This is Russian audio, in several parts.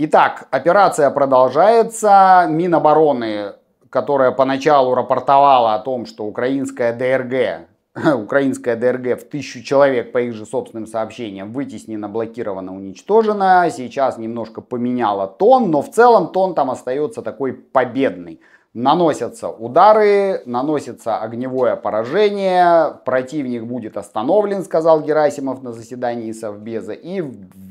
Итак, операция продолжается. Минобороны, которая поначалу рапортовала о том, что украинская ДРГ, украинская ДРГ в тысячу человек, по их же собственным сообщениям, вытеснена, блокирована, уничтожена, сейчас немножко поменяла тон, но в целом тон там остается такой победный. Наносятся удары, наносится огневое поражение, противник будет остановлен, сказал Герасимов на заседании Совбеза, и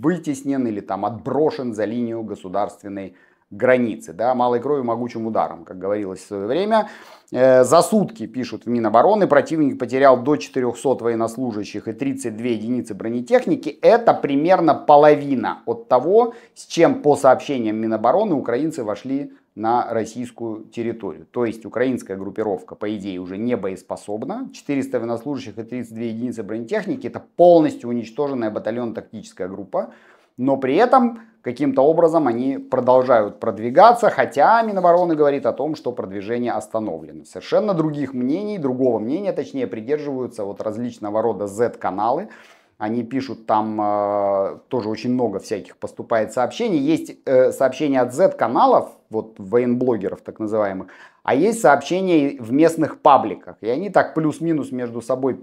вытеснен или там отброшен за линию государственной границы, да, малой кровью могучим ударом, как говорилось в свое время. Э, за сутки, пишут в Минобороны, противник потерял до 400 военнослужащих и 32 единицы бронетехники. Это примерно половина от того, с чем по сообщениям Минобороны украинцы вошли на российскую территорию. То есть украинская группировка, по идее, уже не боеспособна. 400 военнослужащих и 32 единицы бронетехники – это полностью уничтоженная батальон-тактическая группа. Но при этом каким-то образом они продолжают продвигаться, хотя Минобороны говорит о том, что продвижение остановлено. Совершенно других мнений, другого мнения, точнее, придерживаются вот различного рода Z-каналы, они пишут там э, тоже очень много всяких поступает сообщений. Есть э, сообщения от Z-каналов, вот военблогеров так называемых, а есть сообщения в местных пабликах, и они так плюс-минус между собой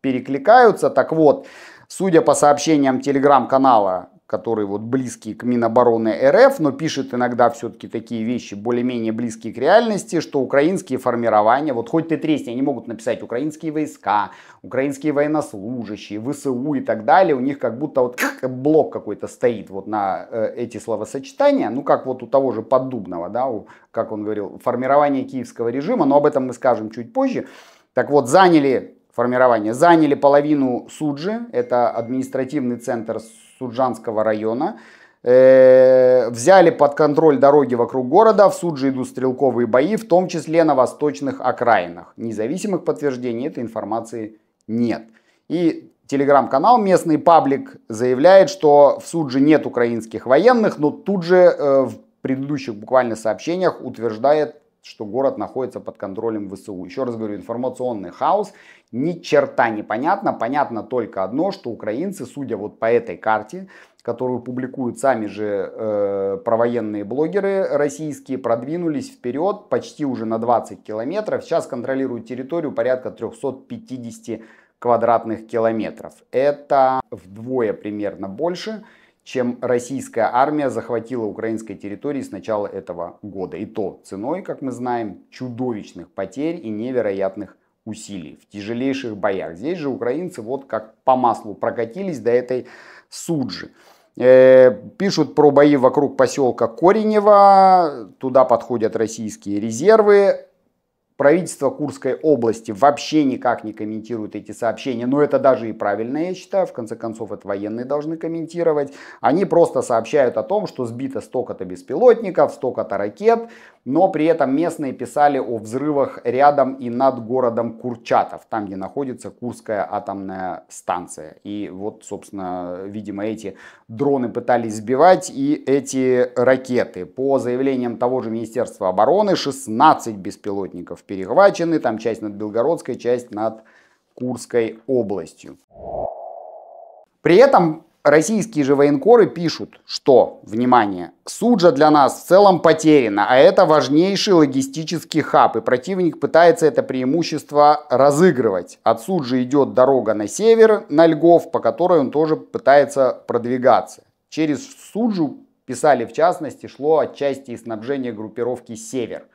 перекликаются. Так вот, судя по сообщениям телеграм-канала который вот близкий к Минобороны РФ, но пишет иногда все-таки такие вещи более-менее близкие к реальности, что украинские формирования, вот хоть ты тресни, они могут написать украинские войска, украинские военнослужащие, ВСУ и так далее, у них как будто вот блок какой-то стоит вот на э, эти словосочетания, ну как вот у того же Поддубного, да, у, как он говорил, формирование киевского режима, но об этом мы скажем чуть позже. Так вот, заняли формирования. Заняли половину Суджи, это административный центр Суджанского района. Э, взяли под контроль дороги вокруг города, в Суджи идут стрелковые бои, в том числе на восточных окраинах. Независимых подтверждений этой информации нет. И телеграм-канал, местный паблик заявляет, что в Суджи нет украинских военных, но тут же э, в предыдущих буквально сообщениях утверждает что город находится под контролем ВСУ. Еще раз говорю, информационный хаос, ни черта непонятно. Понятно только одно, что украинцы, судя вот по этой карте, которую публикуют сами же э, провоенные блогеры российские, продвинулись вперед почти уже на 20 километров. Сейчас контролируют территорию порядка 350 квадратных километров. Это вдвое примерно больше, чем российская армия захватила украинской территории с начала этого года. И то ценой, как мы знаем, чудовищных потерь и невероятных усилий в тяжелейших боях. Здесь же украинцы вот как по маслу прокатились до этой суджи. Э, пишут про бои вокруг поселка Коренева, туда подходят российские резервы, Правительство Курской области вообще никак не комментирует эти сообщения, но это даже и правильно, я считаю, в конце концов это военные должны комментировать. Они просто сообщают о том, что сбито столько-то беспилотников, столько-то ракет, но при этом местные писали о взрывах рядом и над городом Курчатов, там, где находится Курская атомная станция. И вот, собственно, видимо, эти дроны пытались сбивать и эти ракеты. По заявлениям того же Министерства обороны, 16 беспилотников перехвачены, там часть над Белгородской, часть над Курской областью. При этом российские же военкоры пишут, что, внимание, Суджа для нас в целом потеряна, а это важнейший логистический хаб, и противник пытается это преимущество разыгрывать. От Суджи идет дорога на север, на Льгов, по которой он тоже пытается продвигаться. Через Суджу, писали в частности, шло отчасти и снабжение группировки «Север»,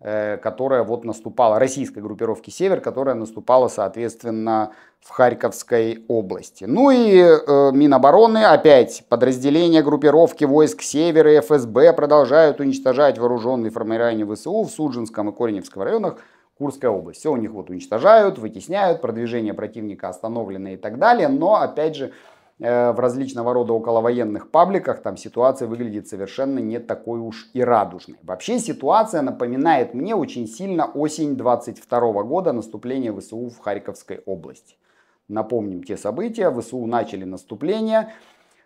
Э, которая вот наступала, российской группировки «Север», которая наступала, соответственно, в Харьковской области. Ну и э, Минобороны, опять подразделения группировки войск «Север» и ФСБ продолжают уничтожать вооруженные формирования ВСУ в Суджинском и Кореневском районах Курской области. Все у них вот уничтожают, вытесняют, продвижение противника остановлено и так далее. Но, опять же, Э, в различного рода околовоенных пабликах, там ситуация выглядит совершенно не такой уж и радужной. Вообще ситуация напоминает мне очень сильно осень 22 года наступление ВСУ в Харьковской области. Напомним те события, ВСУ начали наступление,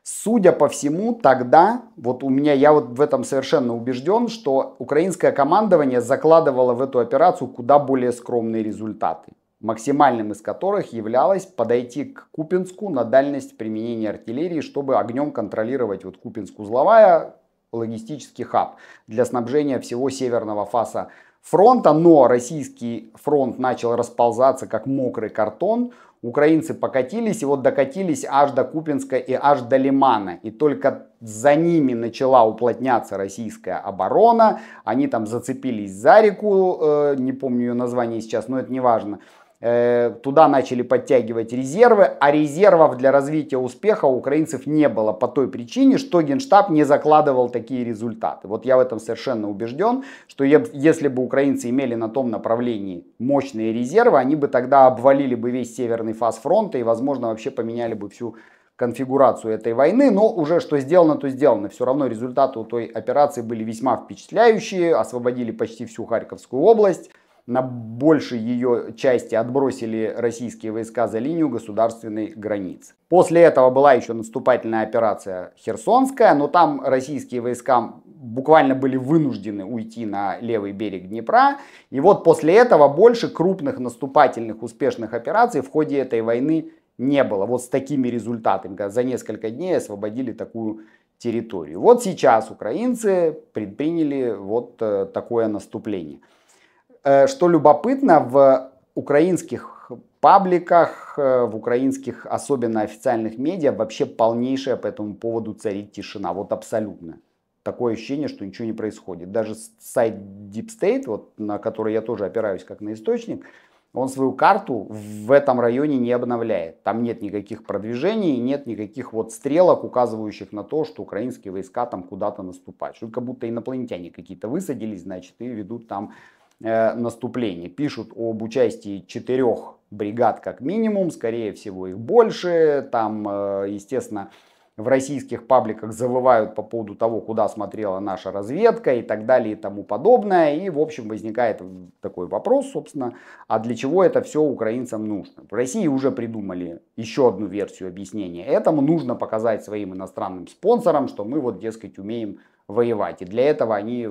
Судя по всему, тогда, вот у меня, я вот в этом совершенно убежден, что украинское командование закладывало в эту операцию куда более скромные результаты максимальным из которых являлось подойти к Купинску на дальность применения артиллерии, чтобы огнем контролировать вот Купинск-Узловая, логистический хаб для снабжения всего северного фаса фронта, но российский фронт начал расползаться как мокрый картон, украинцы покатились и вот докатились аж до Купинска и аж до Лимана. И только за ними начала уплотняться российская оборона, они там зацепились за реку, э, не помню ее название сейчас, но это не важно. Э, туда начали подтягивать резервы, а резервов для развития успеха у украинцев не было по той причине, что Генштаб не закладывал такие результаты. Вот я в этом совершенно убежден, что если бы украинцы имели на том направлении мощные резервы, они бы тогда обвалили бы весь северный фаз фронта и, возможно, вообще поменяли бы всю конфигурацию этой войны, но уже что сделано, то сделано. Все равно результаты у той операции были весьма впечатляющие, освободили почти всю Харьковскую область, на большей ее части отбросили российские войска за линию государственной границы. После этого была еще наступательная операция Херсонская, но там российские войска буквально были вынуждены уйти на левый берег Днепра. И вот после этого больше крупных наступательных успешных операций в ходе этой войны не было. Вот с такими результатами, когда за несколько дней освободили такую территорию. Вот сейчас украинцы предприняли вот э, такое наступление. Э, что любопытно, в украинских пабликах, э, в украинских, особенно официальных медиа, вообще полнейшая по этому поводу царит тишина. Вот абсолютно. Такое ощущение, что ничего не происходит. Даже сайт Deep State, вот, на который я тоже опираюсь как на источник, он свою карту в этом районе не обновляет. Там нет никаких продвижений, нет никаких вот стрелок, указывающих на то, что украинские войска там куда-то наступают. Что как будто инопланетяне какие-то высадились, значит, и ведут там э, Пишут об участии четырех бригад как минимум, скорее всего их больше. Там, э, естественно, в российских пабликах завывают по поводу того, куда смотрела наша разведка и так далее и тому подобное. И, в общем, возникает такой вопрос, собственно, а для чего это все украинцам нужно? В России уже придумали еще одну версию объяснения этому. Нужно показать своим иностранным спонсорам, что мы вот, дескать, умеем воевать. И для этого они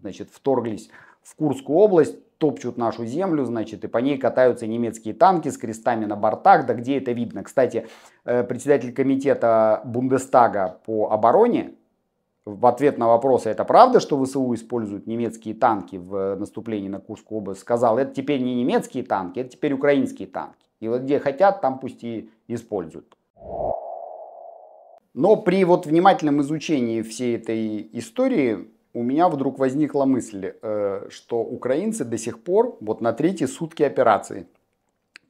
значит, вторглись в Курскую область, топчут нашу землю, значит, и по ней катаются немецкие танки с крестами на бортах, да где это видно. Кстати, э, председатель комитета Бундестага по обороне в ответ на вопрос, «А это правда, что ВСУ используют немецкие танки в э, наступлении на Курскую область, сказал, это теперь не немецкие танки, это теперь украинские танки. И вот где хотят, там пусть и используют. Но при вот внимательном изучении всей этой истории у меня вдруг возникла мысль, э, что украинцы до сих пор вот на третьи сутки операции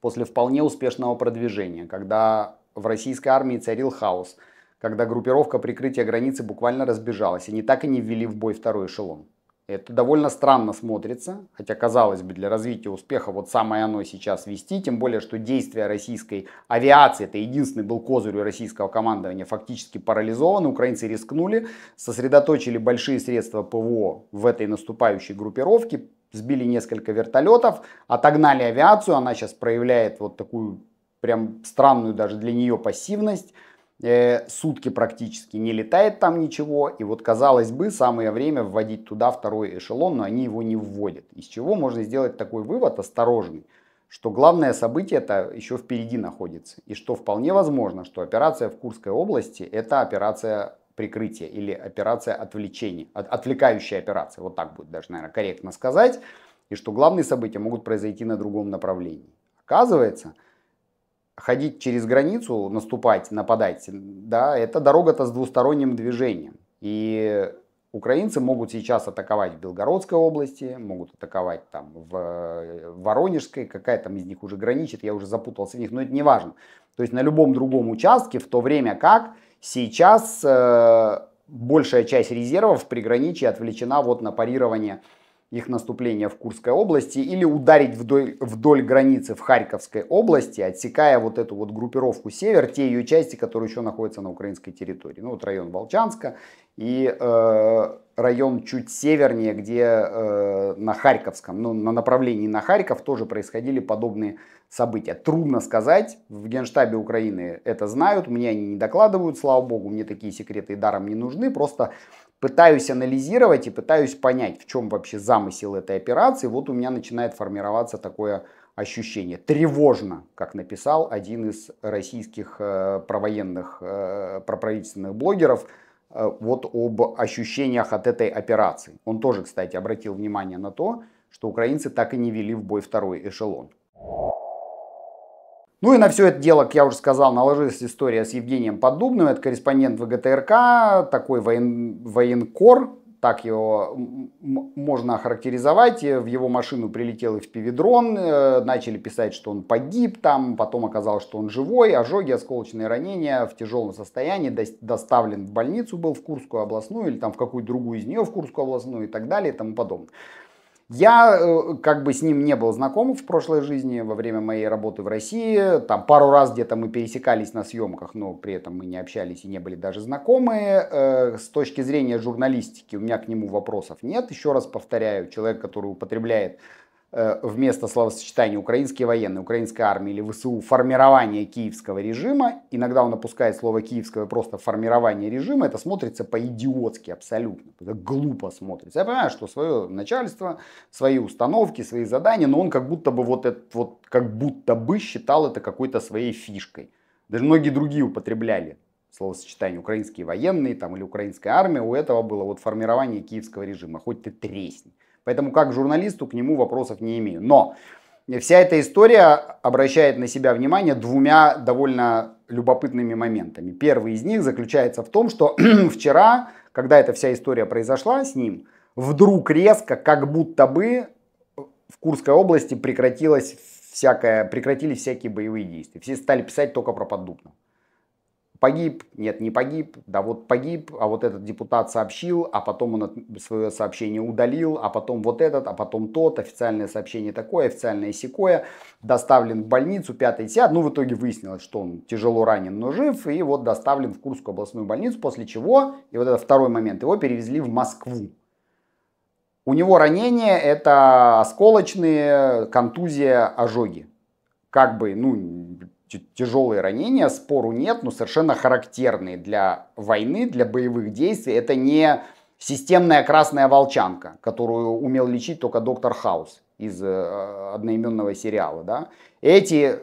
после вполне успешного продвижения, когда в российской армии царил хаос, когда группировка прикрытия границы буквально разбежалась, они так и не ввели в бой второй эшелон. Это довольно странно смотрится, хотя, казалось бы, для развития успеха вот самое оно сейчас вести, тем более, что действия российской авиации, это единственный был козырь у российского командования, фактически парализованы. Украинцы рискнули, сосредоточили большие средства ПВО в этой наступающей группировке, сбили несколько вертолетов, отогнали авиацию, она сейчас проявляет вот такую прям странную даже для нее пассивность э, сутки практически не летает там ничего, и вот казалось бы самое время вводить туда второй эшелон, но они его не вводят. Из чего можно сделать такой вывод осторожный, что главное событие это еще впереди находится, и что вполне возможно, что операция в Курской области это операция прикрытия или операция отвлечения, от, отвлекающая операция, вот так будет даже, наверное, корректно сказать, и что главные события могут произойти на другом направлении. Оказывается, ходить через границу, наступать, нападать, да, это дорога-то с двусторонним движением. И украинцы могут сейчас атаковать в Белгородской области, могут атаковать там э, в Воронежской, какая там из них уже граничит, я уже запутался в них, но это не важно. То есть на любом другом участке, в то время как сейчас э, большая часть резервов в приграничии отвлечена вот на парирование их наступления в Курской области или ударить вдоль, вдоль границы в Харьковской области, отсекая вот эту вот группировку «Север», те ее части, которые еще находятся на украинской территории. Ну вот район Волчанска и э, район чуть севернее, где э, на Харьковском, ну на направлении на Харьков тоже происходили подобные события. Трудно сказать, в Генштабе Украины это знают, мне они не докладывают, слава богу, мне такие секреты и даром не нужны, просто пытаюсь анализировать и пытаюсь понять, в чем вообще замысел этой операции, вот у меня начинает формироваться такое ощущение. Тревожно, как написал один из российских э, провоенных, э, проправительственных блогеров, э, вот об ощущениях от этой операции. Он тоже, кстати, обратил внимание на то, что украинцы так и не вели в бой второй эшелон. Ну и на все это дело, как я уже сказал, наложилась история с Евгением Поддубным. Это корреспондент ВГТРК, такой воен... военкор, так его можно охарактеризовать. В его машину прилетел FPV-дрон, э, начали писать, что он погиб там, потом оказалось, что он живой, ожоги, осколочные ранения, в тяжелом состоянии, до доставлен в больницу был, в Курскую областную или там в какую-то другую из нее, в Курскую областную и так далее и тому подобное. Я э, как бы с ним не был знаком в прошлой жизни, во время моей работы в России. Там пару раз где-то мы пересекались на съемках, но при этом мы не общались и не были даже знакомы. Э, с точки зрения журналистики у меня к нему вопросов нет. Еще раз повторяю, человек, который употребляет Э, вместо словосочетания «украинские военные», «украинская армия» или «ВСУ» формирование киевского режима. Иногда он опускает слово «киевское» просто формирование режима. Это смотрится по-идиотски абсолютно. Это глупо смотрится. Я понимаю, что свое начальство, свои установки, свои задания, но он как будто бы вот это вот как будто бы считал это какой-то своей фишкой. Даже многие другие употребляли словосочетание «украинские военные» там, или «украинская армия». У этого было вот формирование киевского режима. Хоть ты тресни. Поэтому как журналисту к нему вопросов не имею. Но вся эта история обращает на себя внимание двумя довольно любопытными моментами. Первый из них заключается в том, что вчера, когда эта вся история произошла с ним, вдруг резко, как будто бы в Курской области прекратилось всякое, прекратились всякие боевые действия. Все стали писать только про Поддубно погиб, нет, не погиб, да вот погиб, а вот этот депутат сообщил, а потом он свое сообщение удалил, а потом вот этот, а потом тот, официальное сообщение такое, официальное секое, доставлен в больницу, 5-10, ну в итоге выяснилось, что он тяжело ранен, но жив, и вот доставлен в Курскую областную больницу, после чего, и вот это второй момент, его перевезли в Москву. У него ранения это осколочные, контузия, ожоги. Как бы, ну, тяжелые ранения, спору нет, но совершенно характерные для войны, для боевых действий. Это не системная красная волчанка, которую умел лечить только доктор Хаус из э, одноименного сериала. Да? Эти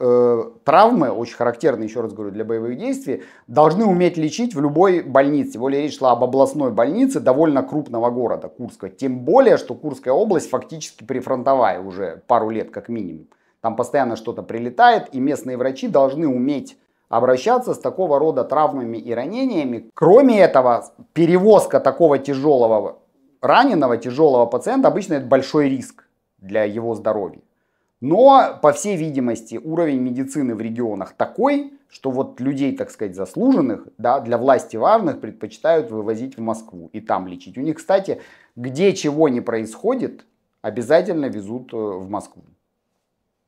э, травмы, очень характерные еще раз говорю, для боевых действий, должны уметь лечить в любой больнице. Более речь шла об областной больнице довольно крупного города Курска. Тем более, что Курская область фактически прифронтовая уже пару лет как минимум. Там постоянно что-то прилетает, и местные врачи должны уметь обращаться с такого рода травмами и ранениями. Кроме этого, перевозка такого тяжелого раненого, тяжелого пациента обычно это большой риск для его здоровья. Но, по всей видимости, уровень медицины в регионах такой, что вот людей, так сказать, заслуженных, да, для власти важных предпочитают вывозить в Москву и там лечить. У них, кстати, где чего не происходит, обязательно везут э, в Москву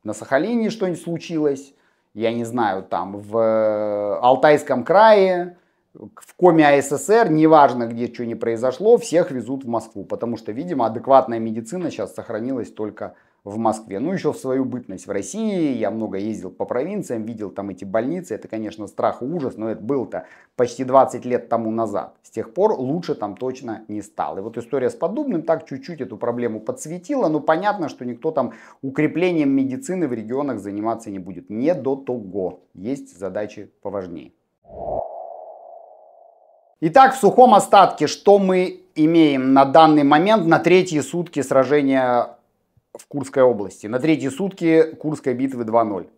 на Сахалине что-нибудь случилось, я не знаю, там в э, Алтайском крае, в коме АССР, неважно, где что не произошло, всех везут в Москву, потому что, видимо, адекватная медицина сейчас сохранилась только в Москве. Ну, еще в свою бытность в России я много ездил по провинциям, видел там эти больницы. Это, конечно, страх и ужас, но это было то почти 20 лет тому назад. С тех пор лучше там точно не стало. И вот история с подобным так чуть-чуть эту проблему подсветила. Но понятно, что никто там укреплением медицины в регионах заниматься не будет. Не до того. Есть задачи поважнее. Итак, в сухом остатке, что мы имеем на данный момент на третьи сутки сражения в Курской области. На третьи сутки Курской битвы 2-0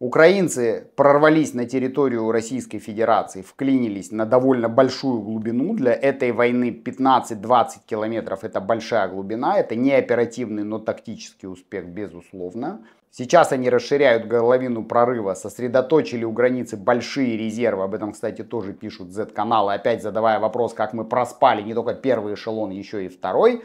Украинцы прорвались на территорию Российской Федерации, вклинились на довольно большую глубину. Для этой войны 15-20 километров это большая глубина. Это не оперативный, но тактический успех, безусловно. Сейчас они расширяют горловину прорыва, сосредоточили у границы большие резервы. Об этом, кстати, тоже пишут Z-каналы, опять задавая вопрос, как мы проспали не только первый эшелон, еще и второй.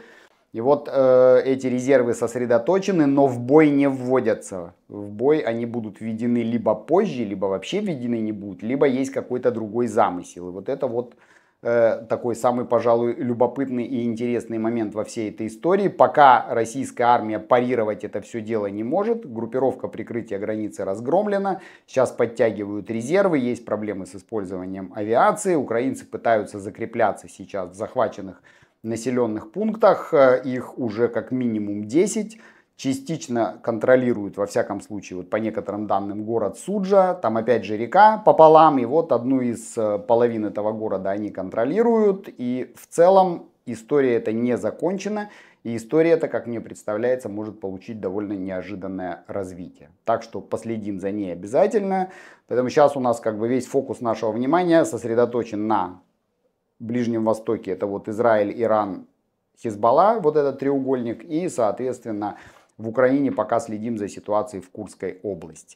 И вот э, эти резервы сосредоточены, но в бой не вводятся. В бой они будут введены либо позже, либо вообще введены не будут, либо есть какой-то другой замысел. И вот это вот э, такой самый, пожалуй, любопытный и интересный момент во всей этой истории. Пока российская армия парировать это все дело не может, группировка прикрытия границы разгромлена, сейчас подтягивают резервы, есть проблемы с использованием авиации, украинцы пытаются закрепляться сейчас в захваченных населенных пунктах, э, их уже как минимум 10, частично контролирует, во всяком случае, вот по некоторым данным, город Суджа, там опять же река пополам, и вот одну из э, половин этого города они контролируют, и в целом история эта не закончена, и история эта, как мне представляется, может получить довольно неожиданное развитие. Так что последим за ней обязательно. Поэтому сейчас у нас как бы весь фокус нашего внимания сосредоточен на Ближнем Востоке. Это вот Израиль, Иран, Хизбалла, вот этот треугольник. И, соответственно, в Украине пока следим за ситуацией в Курской области.